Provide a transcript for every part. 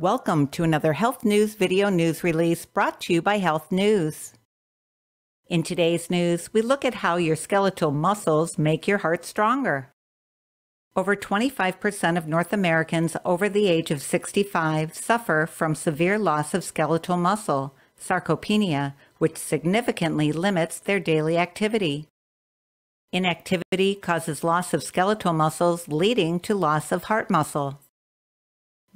Welcome to another Health News video news release brought to you by Health News. In today's news, we look at how your skeletal muscles make your heart stronger. Over 25% of North Americans over the age of 65 suffer from severe loss of skeletal muscle, sarcopenia, which significantly limits their daily activity. Inactivity causes loss of skeletal muscles, leading to loss of heart muscle.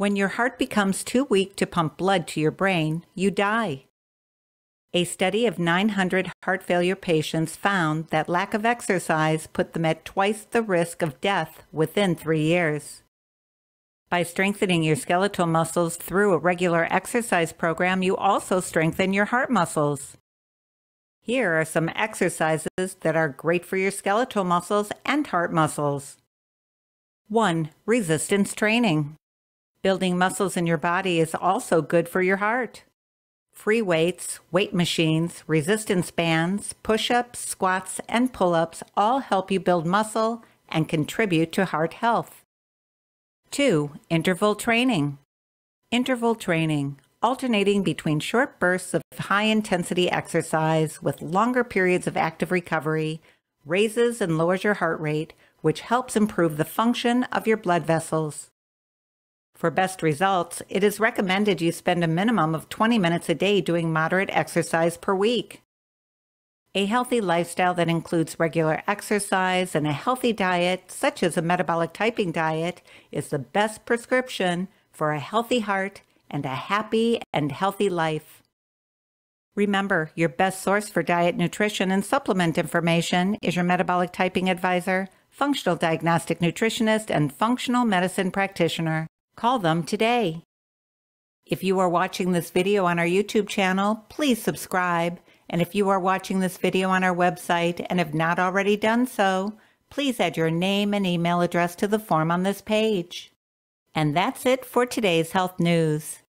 When your heart becomes too weak to pump blood to your brain, you die. A study of 900 heart failure patients found that lack of exercise put them at twice the risk of death within three years. By strengthening your skeletal muscles through a regular exercise program, you also strengthen your heart muscles. Here are some exercises that are great for your skeletal muscles and heart muscles. 1. Resistance training. Building muscles in your body is also good for your heart. Free weights, weight machines, resistance bands, push ups, squats, and pull ups all help you build muscle and contribute to heart health. 2. Interval training. Interval training, alternating between short bursts of high intensity exercise with longer periods of active recovery, raises and lowers your heart rate, which helps improve the function of your blood vessels. For best results, it is recommended you spend a minimum of 20 minutes a day doing moderate exercise per week. A healthy lifestyle that includes regular exercise and a healthy diet, such as a metabolic typing diet, is the best prescription for a healthy heart and a happy and healthy life. Remember, your best source for diet, nutrition, and supplement information is your metabolic typing advisor, functional diagnostic nutritionist, and functional medicine practitioner. Call them today. If you are watching this video on our YouTube channel, please subscribe. And if you are watching this video on our website and have not already done so, please add your name and email address to the form on this page. And that's it for today's health news.